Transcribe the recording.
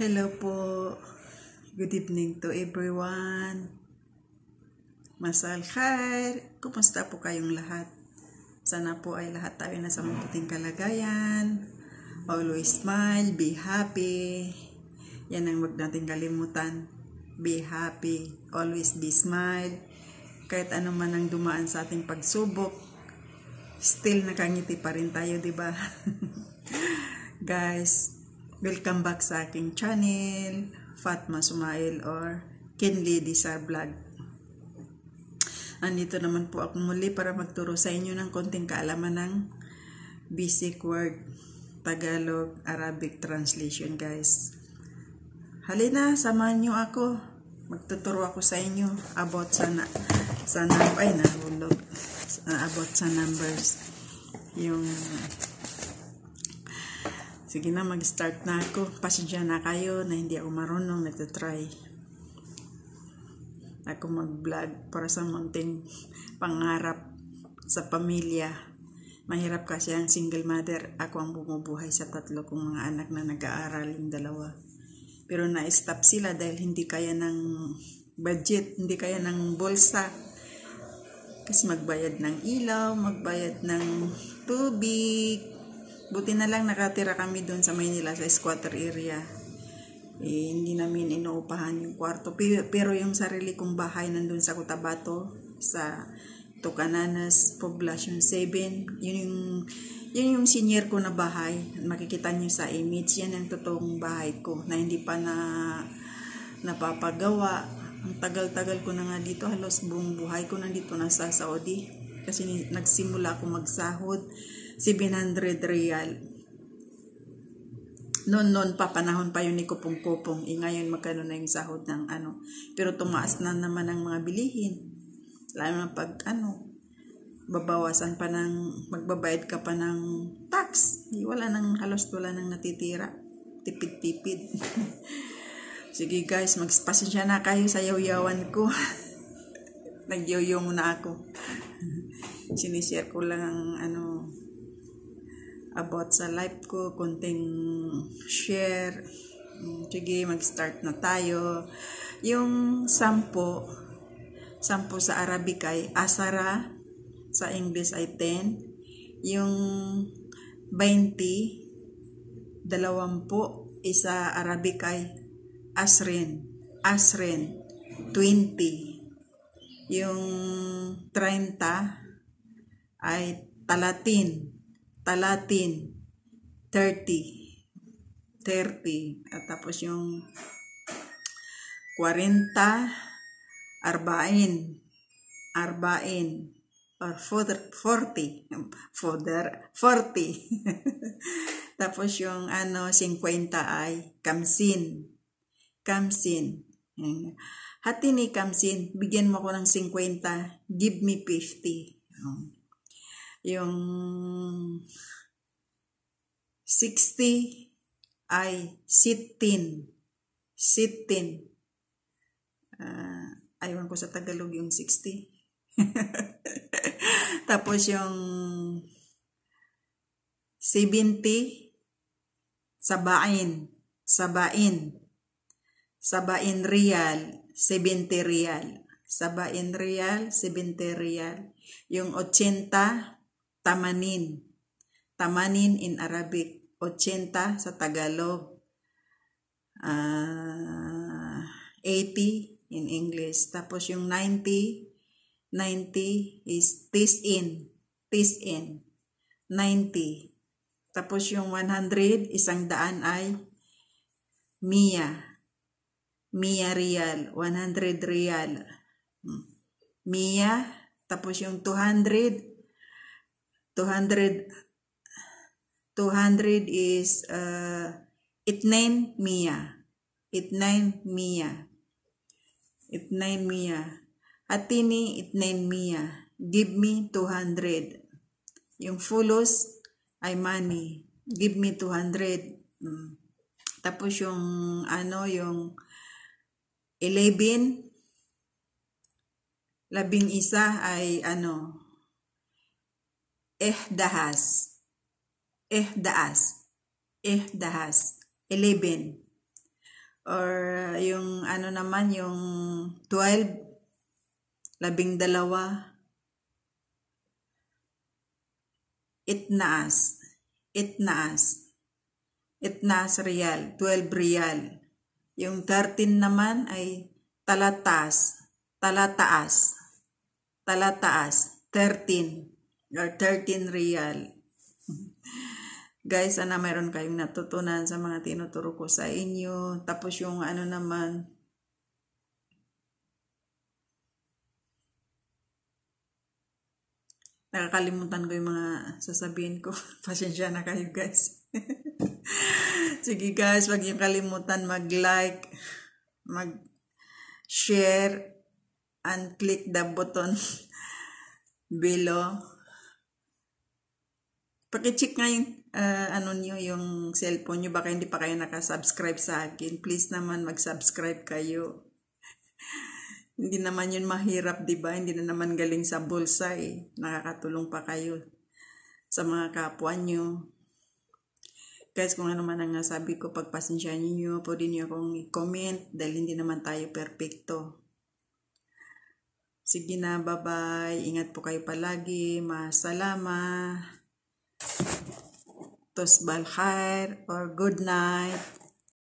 Hello po. Good evening to everyone. Masal khair. Kumusta po kayong lahat? Sana po ay lahat tayo nasa mabuting kalagayan. Always smile, be happy. Yan ang wag natin kalimutan. Be happy. Always be smile. Kahit ano man ang dumaan sa ating pagsubok, still nakangiti pa rin tayo, di ba? Guys, Welcome back sa aking channel, Fatma Sumail or Ken Lady sa vlog. Andito naman po ako muli para magturo sa inyo ng konting kaalaman ng basic word Tagalog Arabic translation guys. Halina, samahan niyo ako. Magtuturo ako sa inyo about sa na, sa ay nahulog about sa numbers yung Sige na, mag-start na ako. Pasadya na kayo na hindi ako marunong nagtatry. Ako mag-vlog para sa munting pangarap sa pamilya. Mahirap kasi ang single mother. Ako ang bumubuhay sa tatlo kong mga anak na nag-aaral yung dalawa. Pero na-stop sila dahil hindi kaya ng budget, hindi kaya ng bulsa. Kasi magbayad ng ilaw, magbayad ng tubig, Buti na lang nakatira kami doon sa Maynila sa squatter area. Eh, hindi namin inuupahan yung kwarto. Pero yung sarili kong bahay nandun sa Cotabato, sa Tocananas Poblacion 7. Yun yung, yun yung senior ko na bahay. Makikita nyo sa image. Yan ang totoong bahay ko na hindi pa na napapagawa. Ang tagal-tagal ko na nga dito. Halos buong buhay ko nandito na sa Saudi. Kasi nagsimula ako magsahod 700 real. Noon-noon pa, panahon pa yun ni Kupong-Kupong. E eh, ngayon magkano na yung sahod ng ano. Pero tumaas na naman ang mga bilihin. Lalo na pag ano, babawasan pa ng, magbabayad ka pa ng tax. E wala nang, halos wala nang natitira. Tipid-tipid. Sige guys, magpasensya na kayo sa yaw-yawan ko. Nagyoyo muna ako. Sinishare ko lang ang ano, about sa life ko, konting share. Mm, Sige, mag-start na tayo. Yung sampo, sampo sa Arabic ay asara, sa English ay 10. Yung 20, dalawampu, isa Arabic ay asrin, asrin, 20. Yung 30 ay talatin, Talatin, 30. 30. At tapos yung 40, arbain, arbain, or 40, 40, 40. tapos yung ano, 50 ay kamsin, kamsin. Hati ni kamsin, bigyan mo ko ng 50, give me 50 yung 60 ay sitin. Sitin. Uh, ah, aywan ko sa Tagalog yung 60. Tapos yung 70 sabain. Sabain. Sabain real. 70 real. Sabain real, 70 real. Yung 80 tamanin. Tamanin in Arabic, 80 sa Tagalog, uh, ah, 80 in English. Tapos yung 90, 90 is tis in, tis in, 90. Tapos yung 100, isang daan ay Mia. Mia Real, 100 Real. Hmm. Mia, tapos yung 200, 200 200 is uh, itnain mia It itnain mia It itnain mia atini it itnain mia give me 200 yung fullos ay money give me 200 mm. tapos yung ano yung 11 labing isa ay ano إحداعش إحداعش إحداعش eleven or uh, yung ano naman yung 12 labing dalawa itnaas itnaas itnaas real 12 real yung 13 naman ay talatas talataas talataas 13 or 13 real. Guys, sana mayroon kayong natutunan sa mga tinuturo ko sa inyo. Tapos yung ano naman, nakakalimutan ko yung mga sasabihin ko. Pasensya na kayo guys. Sige guys, wag yung kalimutan mag-like, mag-share, and click the button below Pakicheck nga yung, uh, ano nyo, yung cellphone nyo. Baka hindi pa kayo nakasubscribe sa akin. Please naman mag-subscribe kayo. hindi naman yun mahirap, di ba? Hindi na naman galing sa bulsa eh. Nakakatulong pa kayo sa mga kapwa nyo. Guys, kung ano man ang sabi ko, pagpasensya ninyo, pwede niyo akong i-comment dahil hindi naman tayo perfecto. Sige na, bye-bye. Ingat po kayo palagi. Masalama. tusbal khair or good night.